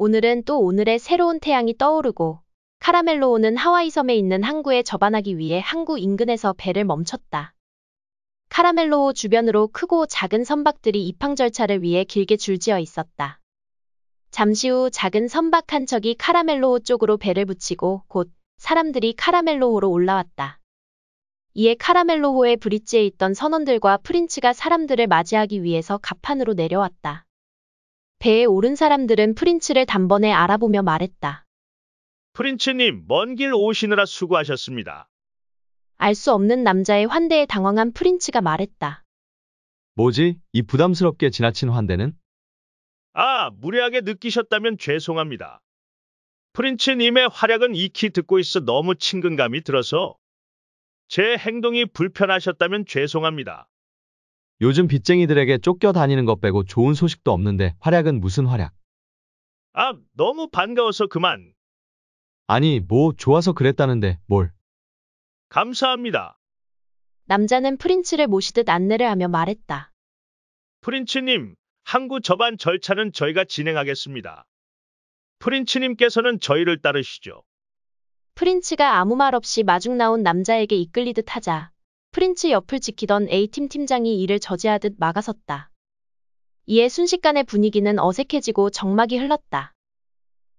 오늘은 또 오늘의 새로운 태양이 떠오르고 카라멜로 오는 하와이 섬에 있는 항구에 접안하기 위해 항구 인근에서 배를 멈췄다. 카라멜로 주변으로 크고 작은 선박들이 입항 절차를 위해 길게 줄지어 있었다. 잠시 후 작은 선박 한 척이 카라멜로 쪽으로 배를 붙이고 곧 사람들이 카라멜로호로 올라왔다. 이에 카라멜로호의 브릿지에 있던 선원들과 프린츠가 사람들을 맞이하기 위해서 갑판으로 내려왔다. 배에 오른 사람들은 프린츠를 단번에 알아보며 말했다. 프린츠님, 먼 길 오시느라 수고하셨습니다. 알 수 없는 남자의 환대에 당황한 프린츠가 말했다. 뭐지? 이 부담스럽게 지나친 환대는? 아, 무례하게 느끼셨다면 죄송합니다. 프린츠님의 활약은 익히 듣고 있어 너무 친근감이 들어서 제 행동이 불편하셨다면 죄송합니다. 요즘 빚쟁이들에게 쫓겨 다니는 것 빼고 좋은 소식도 없는데 활약은 무슨 활약? 아, 너무 반가워서 그만. 아니, 뭐 좋아서 그랬다는데 뭘. 감사합니다. 남자는 프린츠를 모시듯 안내를 하며 말했다. 프린츠님, 항구 접안 절차는 저희가 진행하겠습니다. 프린츠님께서는 저희를 따르시죠. 프린츠가 아무 말 없이 마중 나온 남자에게 이끌리듯 하자 프린츠 옆을 지키던 A팀 팀장이 이를 저지하듯 막아섰다. 이에 순식간에 분위기는 어색해지고 정막이 흘렀다.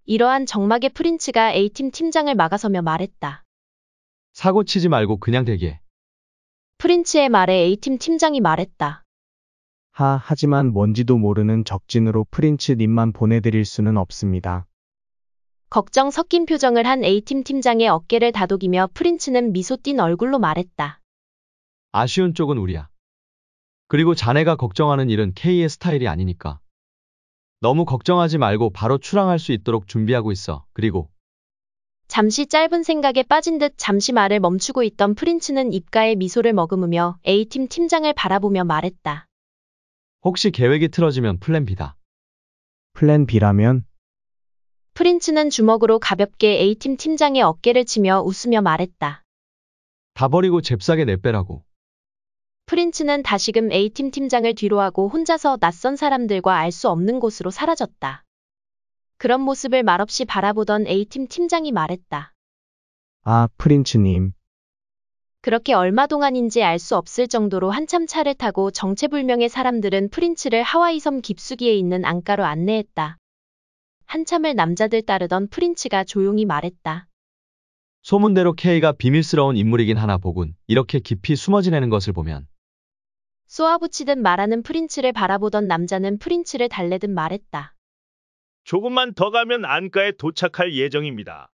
이러한 정막에 프린츠가 A팀 팀장을 막아서며 말했다. 사고 치지 말고 그냥 대기해. 프린츠의 말에 A팀 팀장이 말했다. 하, 하지만 뭔지도 모르는 적진으로 프린츠님만 보내드릴 수는 없습니다. 걱정 섞인 표정을 한 A팀 팀장의 어깨를 다독이며 프린츠는 미소 띈 얼굴로 말했다. 아쉬운 쪽은 우리야. 그리고 자네가 걱정하는 일은 K의 스타일이 아니니까. 너무 걱정하지 말고 바로 출항할 수 있도록 준비하고 있어. 그리고 잠시 짧은 생각에 빠진 듯 잠시 말을 멈추고 있던 프린츠는 입가에 미소를 머금으며 A팀 팀장을 바라보며 말했다. 혹시 계획이 틀어지면 플랜 B다. 플랜 B라면? 프린츠는 주먹으로 가볍게 A팀 팀장의 어깨를 치며 웃으며 말했다. 다 버리고 잽싸게 내빼라고. 프린츠는 다시금 A팀 팀장을 뒤로하고 혼자서 낯선 사람들과 알 수 없는 곳으로 사라졌다. 그런 모습을 말없이 바라보던 A팀 팀장이 말했다. 아, 프린츠님. 그렇게 얼마 동안인지 알 수 없을 정도로 한참 차를 타고 정체불명의 사람들은 프린츠를 하와이섬 깊숙이에 있는 안가로 안내했다. 한참을 남자들 따르던 프린츠가 조용히 말했다. 소문대로 케이가 비밀스러운 인물이긴 하나 보군. 이렇게 깊이 숨어 지내는 것을 보면 쏘아붙이듯 말하는 프린츠를 바라보던 남자는 프린츠를 달래듯 말했다. 조금만 더 가면 안가에 도착할 예정입니다.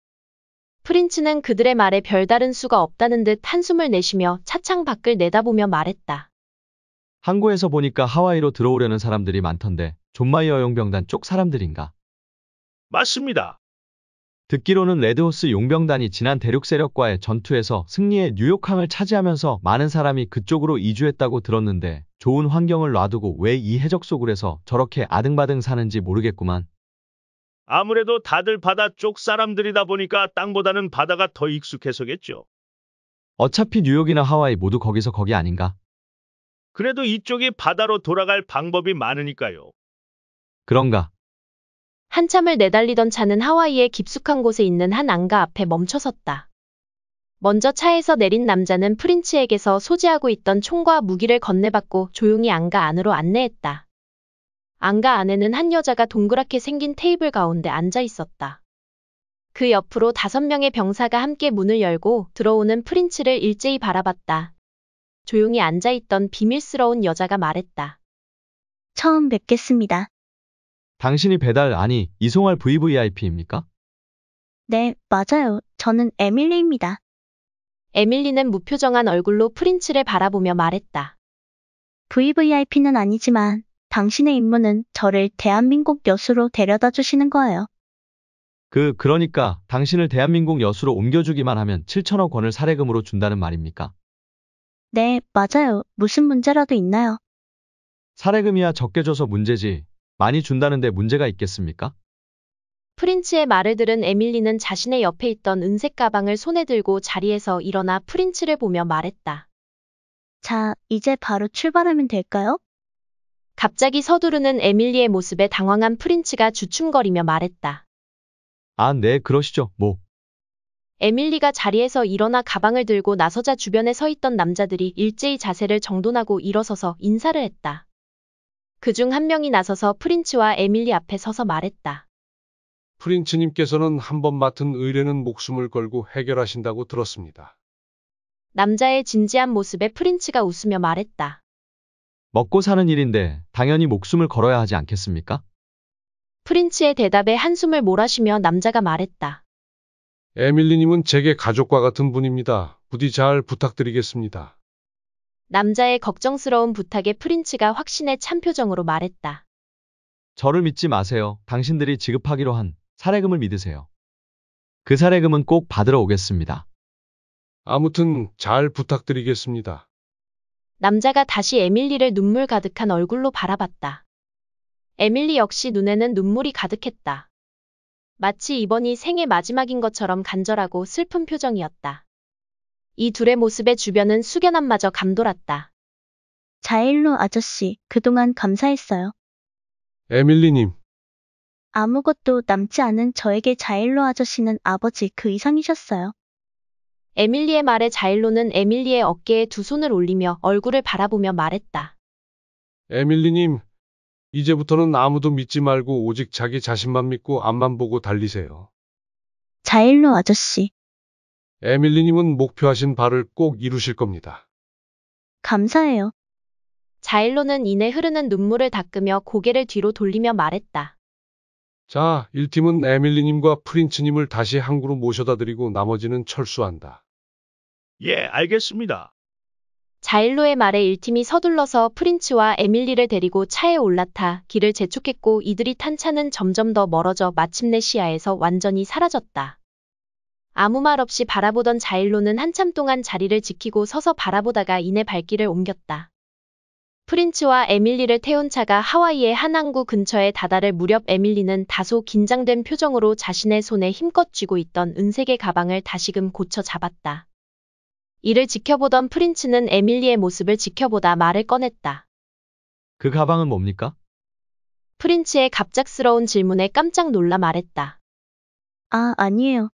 프린츠는 그들의 말에 별다른 수가 없다는 듯 한숨을 내쉬며 차창 밖을 내다보며 말했다. 항구에서 보니까 하와이로 들어오려는 사람들이 많던데 존마이어 용병단 쪽 사람들인가? 맞습니다. 듣기로는 레드호스 용병단이 지난 대륙 세력과의 전투에서 승리해 뉴욕항을 차지하면서 많은 사람이 그쪽으로 이주했다고 들었는데 좋은 환경을 놔두고 왜 이 해적 속굴에서 저렇게 아등바등 사는지 모르겠구만. 아무래도 다들 바다 쪽 사람들이다 보니까 땅보다는 바다가 더 익숙해서겠죠. 어차피 뉴욕이나 하와이 모두 거기서 거기 아닌가? 그래도 이쪽이 바다로 돌아갈 방법이 많으니까요. 그런가? 한참을 내달리던 차는 하와이의 깊숙한 곳에 있는 한 안가 앞에 멈춰섰다. 먼저 차에서 내린 남자는 프린츠에게서 소지하고 있던 총과 무기를 건네받고 조용히 안가 안으로 안내했다. 안가 안에는 한 여자가 동그랗게 생긴 테이블 가운데 앉아 있었다. 그 옆으로 다섯 명의 병사가 함께 문을 열고 들어오는 프린츠를 일제히 바라봤다. 조용히 앉아있던 비밀스러운 여자가 말했다. 처음 뵙겠습니다. 당신이 배달 아니 이송할 VVIP입니까? 네, 맞아요. 저는 에밀리입니다. 에밀리는 무표정한 얼굴로 프린츠를 바라보며 말했다. VVIP는 아니지만 당신의 임무는 저를 대한민국 여수로 데려다 주시는 거예요. 그, 그러니까 당신을 대한민국 여수로 옮겨주기만 하면 7천억 원을 사례금으로 준다는 말입니까? 네, 맞아요. 무슨 문제라도 있나요? 사례금이야 적게 줘서 문제지. 많이 준다는데 문제가 있겠습니까? 프린츠의 말을 들은 에밀리는 자신의 옆에 있던 은색 가방을 손에 들고 자리에서 일어나 프린츠를 보며 말했다. 자, 이제 바로 출발하면 될까요? 갑자기 서두르는 에밀리의 모습에 당황한 프린츠가 주춤거리며 말했다. 아, 네, 그러시죠, 뭐. 에밀리가 자리에서 일어나 가방을 들고 나서자 주변에 서 있던 남자들이 일제히 자세를 정돈하고 일어서서 인사를 했다. 그중한 명이 나서서 프린츠와 에밀리 앞에 서서 말했다. 프린츠님께서는 한 번 맡은 의뢰는 목숨을 걸고 해결하신다고 들었습니다. 남자의 진지한 모습에 프린츠가 웃으며 말했다. 먹고 사는 일인데 당연히 목숨을 걸어야 하지 않겠습니까? 프린츠의 대답에 한숨을 몰아쉬며 남자가 말했다. 에밀리님은 제게 가족과 같은 분입니다. 부디 잘 부탁드리겠습니다. 남자의 걱정스러운 부탁에 프린츠가 확신의찬 표정으로 말했다. 저를 믿지 마세요. 당신들이 지급하기로 한 사례금을 믿으세요. 그 사례금은 꼭 받으러 오겠습니다. 아무튼 잘 부탁드리겠습니다. 남자가 다시 에밀리를 눈물 가득한 얼굴로 바라봤다. 에밀리 역시 눈에는 눈물이 가득했다. 마치 이번이 생의 마지막인 것처럼 간절하고 슬픈 표정이었다. 이 둘의 모습에 주변은 숙연함마저 감돌았다. 자일로 아저씨, 그동안 감사했어요. 에밀리님, 아무것도 남지 않은 저에게 자일로 아저씨는 아버지 그 이상이셨어요. 에밀리의 말에 자일로는 에밀리의 어깨에 두 손을 올리며 얼굴을 바라보며 말했다. 에밀리님, 이제부터는 아무도 믿지 말고 오직 자기 자신만 믿고 앞만 보고 달리세요. 자일로 아저씨, 에밀리님은 목표하신 바를 꼭 이루실 겁니다. 감사해요. 자일로는 이내 흐르는 눈물을 닦으며 고개를 뒤로 돌리며 말했다. 자, 1팀은 에밀리님과 프린츠님을 다시 항구로 모셔다 드리고 나머지는 철수한다. 예, 알겠습니다. 자일로의 말에 1팀이 서둘러서 프린츠와 에밀리를 데리고 차에 올라타 길을 재촉했고 이들이 탄 차는 점점 더 멀어져 마침내 시야에서 완전히 사라졌다. 아무 말 없이 바라보던 자일로는 한참 동안 자리를 지키고 서서 바라보다가 이내 발길을 옮겼다. 프린츠와 에밀리를 태운 차가 하와이의 한항구 근처에 다다를 무렵 에밀리는 다소 긴장된 표정으로 자신의 손에 힘껏 쥐고 있던 은색의 가방을 다시금 고쳐 잡았다. 이를 지켜보던 프린츠는 에밀리의 모습을 지켜보다 말을 꺼냈다. 그 가방은 뭡니까? 프린츠의 갑작스러운 질문에 깜짝 놀라 말했다. 아, 아니에요.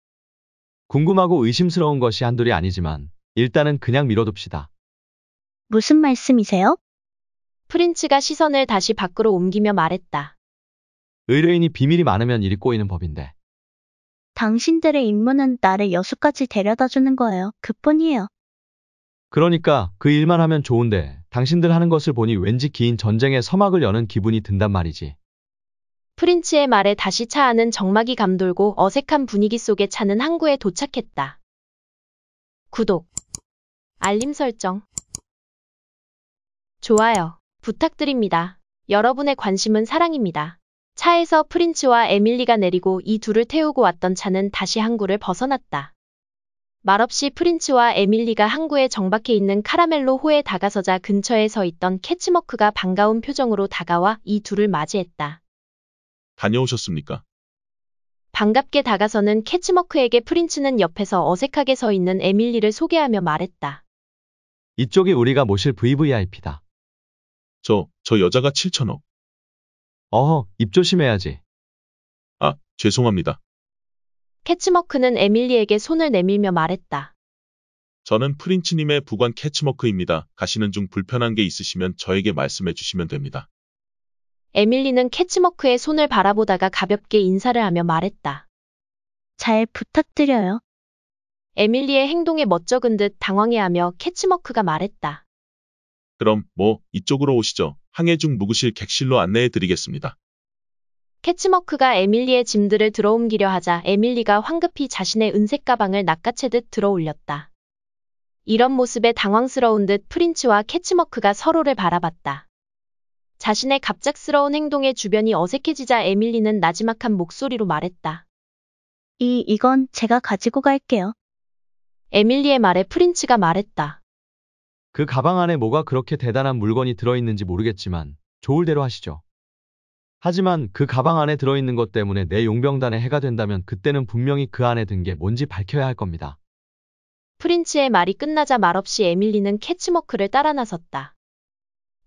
궁금하고 의심스러운 것이 한둘이 아니지만 일단은 그냥 밀어둡시다. 무슨 말씀이세요? 프린츠가 시선을 다시 밖으로 옮기며 말했다. 의뢰인이 비밀이 많으면 일이 꼬이는 법인데 당신들의 임무는 나를 여수까지 데려다 주는 거예요. 그뿐이에요. 그러니까 그 일만 하면 좋은데 당신들 하는 것을 보니 왠지 긴 전쟁의 서막을 여는 기분이 든단 말이지. 프린츠의 말에 다시 차 안은 정막이 감돌고 어색한 분위기 속에 차는 항구에 도착했다. 구독, 알림 설정, 좋아요 부탁드립니다. 여러분의 관심은 사랑입니다. 차에서 프린츠와 에밀리가 내리고 이 둘을 태우고 왔던 차는 다시 항구를 벗어났다. 말없이 프린츠와 에밀리가 항구에 정박해 있는 카라멜로 호에 다가서자 근처에 서 있던 캐치머크가 반가운 표정으로 다가와 이 둘을 맞이했다. 다녀오셨습니까? 반갑게 다가서는 캐치머크에게 프린츠는 옆에서 어색하게 서 있는 에밀리를 소개하며 말했다. 이쪽이 우리가 모실 VVIP다. 저, 저 여자가 7천억. 어허, 입 조심해야지. 아, 죄송합니다. 캐치머크는 에밀리에게 손을 내밀며 말했다. 저는 프린츠님의 부관 캐치머크입니다. 가시는 중 불편한 게 있으시면 저에게 말씀해 주시면 됩니다. 에밀리는 캐치머크의 손을 바라보다가 가볍게 인사를 하며 말했다. 잘 부탁드려요. 에밀리의 행동에 멋쩍은 듯 당황해하며 캐치머크가 말했다. 그럼 뭐 이쪽으로 오시죠. 항해중 무구실 객실로 안내해 드리겠습니다. 캐치머크가 에밀리의 짐들을 들어옮기려 하자 에밀리가 황급히 자신의 은색 가방을 낚아채듯 들어올렸다. 이런 모습에 당황스러운 듯 프린츠와 캐치머크가 서로를 바라봤다. 자신의 갑작스러운 행동에 주변이 어색해지자 에밀리는 나지막한 목소리로 말했다. 이, 이건 제가 가지고 갈게요. 에밀리의 말에 프린츠가 말했다. 그 가방 안에 뭐가 그렇게 대단한 물건이 들어있는지 모르겠지만 좋을 대로 하시죠. 하지만 그 가방 안에 들어있는 것 때문에 내 용병단에 해가 된다면 그때는 분명히 그 안에 든 게 뭔지 밝혀야 할 겁니다. 프린츠의 말이 끝나자 말없이 에밀리는 캐치머크를 따라 나섰다.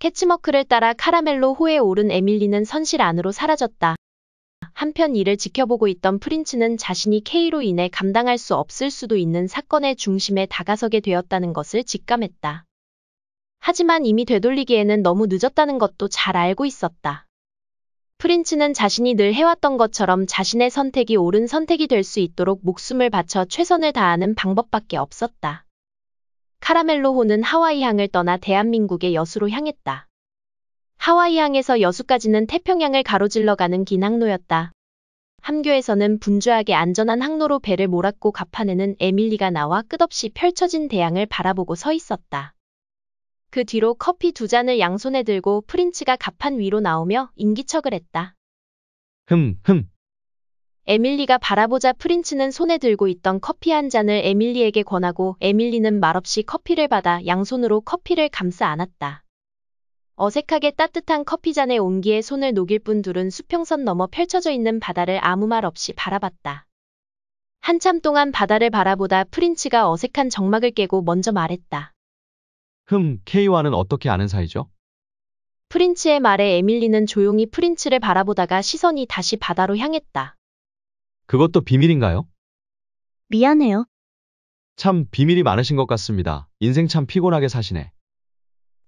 캐치머크를 따라 카라멜로 호에 오른 에밀리는 선실 안으로 사라졌다. 한편 이를 지켜보고 있던 프린츠는 자신이 K로 인해 감당할 수 없을 수도 있는 사건의 중심에 다가서게 되었다는 것을 직감했다. 하지만 이미 되돌리기에는 너무 늦었다는 것도 잘 알고 있었다. 프린츠는 자신이 늘 해왔던 것처럼 자신의 선택이 옳은 선택이 될 수 있도록 목숨을 바쳐 최선을 다하는 방법밖에 없었다. 카라멜로호는 하와이항을 떠나 대한민국의 여수로 향했다. 하와이항에서 여수까지는 태평양을 가로질러 가는 긴 항로였다. 함교에서는 분주하게 안전한 항로로 배를 몰았고 갑판에는 에밀리가 나와 끝없이 펼쳐진 대양을 바라보고 서 있었다. 그 뒤로 커피 두 잔을 양손에 들고 프린츠가 갑판 위로 나오며 인기척을 했다. 흠, 흠. 에밀리가 바라보자 프린츠는 손에 들고 있던 커피 한 잔을 에밀리에게 권하고 에밀리는 말없이 커피를 받아 양손으로 커피를 감싸 안았다. 어색하게 따뜻한 커피잔의 온기에 손을 녹일 뿐 둘은 수평선 넘어 펼쳐져 있는 바다를 아무 말 없이 바라봤다. 한참 동안 바다를 바라보다 프린츠가 어색한 정막을 깨고 먼저 말했다. 흠, 케이와는 어떻게 아는 사이죠? 프린츠의 말에 에밀리는 조용히 프린츠를 바라보다가 시선이 다시 바다로 향했다. 그것도 비밀인가요? 미안해요. 참 비밀이 많으신 것 같습니다. 인생 참 피곤하게 사시네.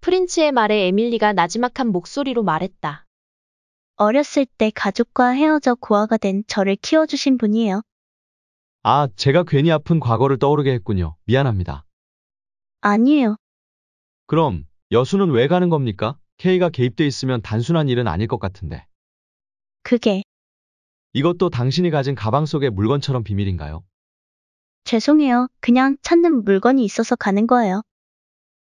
프린츠의 말에 에밀리가 나지막한 목소리로 말했다. 어렸을 때 가족과 헤어져 고아가 된 저를 키워주신 분이에요. 아, 제가 괜히 아픈 과거를 떠오르게 했군요. 미안합니다. 아니에요. 그럼 여수는 왜 가는 겁니까? K가 개입돼 있으면 단순한 일은 아닐 것 같은데. 그게 이것도 당신이 가진 가방 속의 물건처럼 비밀인가요? 죄송해요. 그냥 찾는 물건이 있어서 가는 거예요.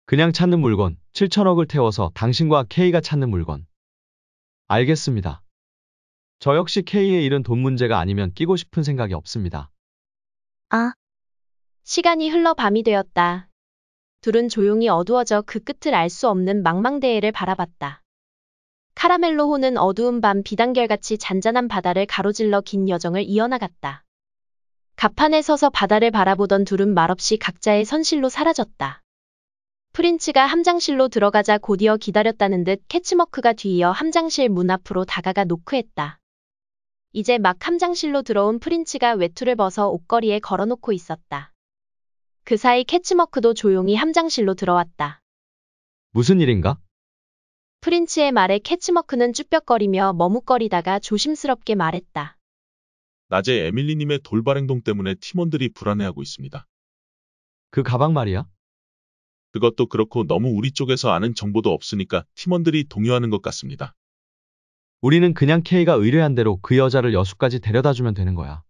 그냥 찾는 물건, 7천억을 태워서 당신과 K가 찾는 물건. 알겠습니다. 저 역시 K의 일은 돈 문제가 아니면 끼고 싶은 생각이 없습니다. 아, 시간이 흘러 밤이 되었다. 둘은 조용히 어두워져 그 끝을 알 수 없는 망망대해를 바라봤다. 카라멜로호는 어두운 밤 비단결같이 잔잔한 바다를 가로질러 긴 여정을 이어나갔다. 갑판에 서서 바다를 바라보던 둘은 말없이 각자의 선실로 사라졌다. 프린츠가 함장실로 들어가자 곧이어 기다렸다는 듯 캐치머크가 뒤이어 함장실 문 앞으로 다가가 노크했다. 이제 막 함장실로 들어온 프린츠가 외투를 벗어 옷걸이에 걸어놓고 있었다. 그 사이 캐치머크도 조용히 함장실로 들어왔다. 무슨 일인가? 프린츠의 말에 캐치머크는 쭈뼛거리며 머뭇거리다가 조심스럽게 말했다. 낮에 에밀리님의 돌발 행동 때문에 팀원들이 불안해하고 있습니다. 그 가방 말이야? 그것도 그렇고 너무 우리 쪽에서 아는 정보도 없으니까 팀원들이 동요하는 것 같습니다. 우리는 그냥 케이가 의뢰한 대로 그 여자를 여수까지 데려다 주면 되는 거야.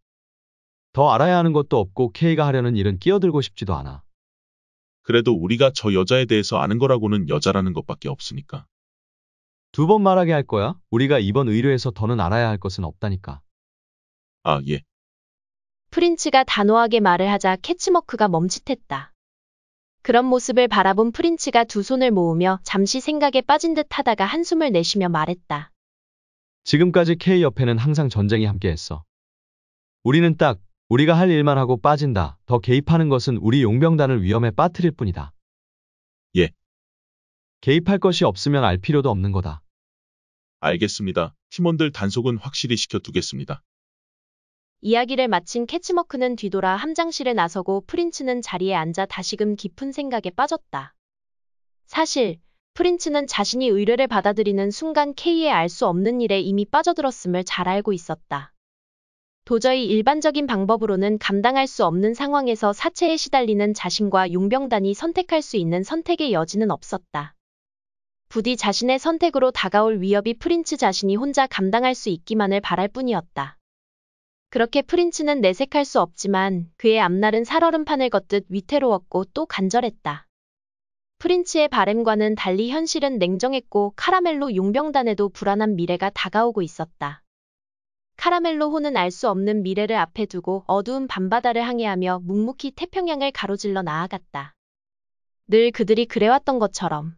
더 알아야 하는 것도 없고 케이가 하려는 일은 끼어들고 싶지도 않아. 그래도 우리가 저 여자에 대해서 아는 거라고는 여자라는 것밖에 없으니까. 두번 말하게 할 거야. 우리가 이번 의뢰에서 더는 알아야 할 것은 없다니까. 아, 예. 프린츠가 단호하게 말을 하자 캐치머크가 멈칫했다. 그런 모습을 바라본 프린츠가 두 손을 모으며 잠시 생각에 빠진 듯 하다가 한숨을 내쉬며 말했다. 지금까지 K 옆에는 항상 전쟁이 함께했어. 우리는 딱 우리가 할 일만 하고 빠진다. 더 개입하는 것은 우리 용병단을 위험에 빠뜨릴 뿐이다. 개입할 것이 없으면 알 필요도 없는 거다. 알겠습니다. 팀원들 단속은 확실히 시켜두겠습니다. 이야기를 마친 캐치머크는 뒤돌아 함장실에 나서고 프린츠는 자리에 앉아 다시금 깊은 생각에 빠졌다. 사실 프린츠는 자신이 의뢰를 받아들이는 순간 K의 알 수 없는 일에 이미 빠져들었음을 잘 알고 있었다. 도저히 일반적인 방법으로는 감당할 수 없는 상황에서 사체에 시달리는 자신과 용병단이 선택할 수 있는 선택의 여지는 없었다. 부디 자신의 선택으로 다가올 위협이 프린츠 자신이 혼자 감당할 수 있기만을 바랄 뿐이었다. 그렇게 프린츠는 내색할 수 없지만 그의 앞날은 살얼음판을 걷듯 위태로웠고 또 간절했다. 프린츠의 바램과는 달리 현실은 냉정했고 카라멜로 용병단에도 불안한 미래가 다가오고 있었다. 카라멜로호는 알 수 없는 미래를 앞에 두고 어두운 밤바다를 항해하며 묵묵히 태평양을 가로질러 나아갔다. 늘 그들이 그래왔던 것처럼